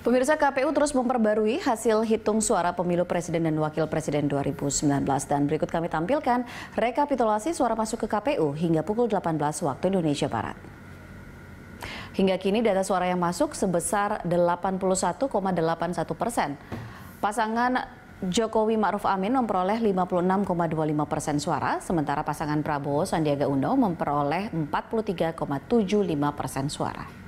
Pemirsa KPU terus memperbarui hasil hitung suara pemilu presiden dan wakil presiden 2019 dan berikut kami tampilkan rekapitulasi suara masuk ke KPU hingga pukul 18 waktu Indonesia Barat. Hingga kini data suara yang masuk sebesar 81,81 persen. Pasangan Jokowi Ma'ruf Amin memperoleh 56,25 persen suara, sementara pasangan Prabowo Sandiaga Uno memperoleh 43,75 persen suara.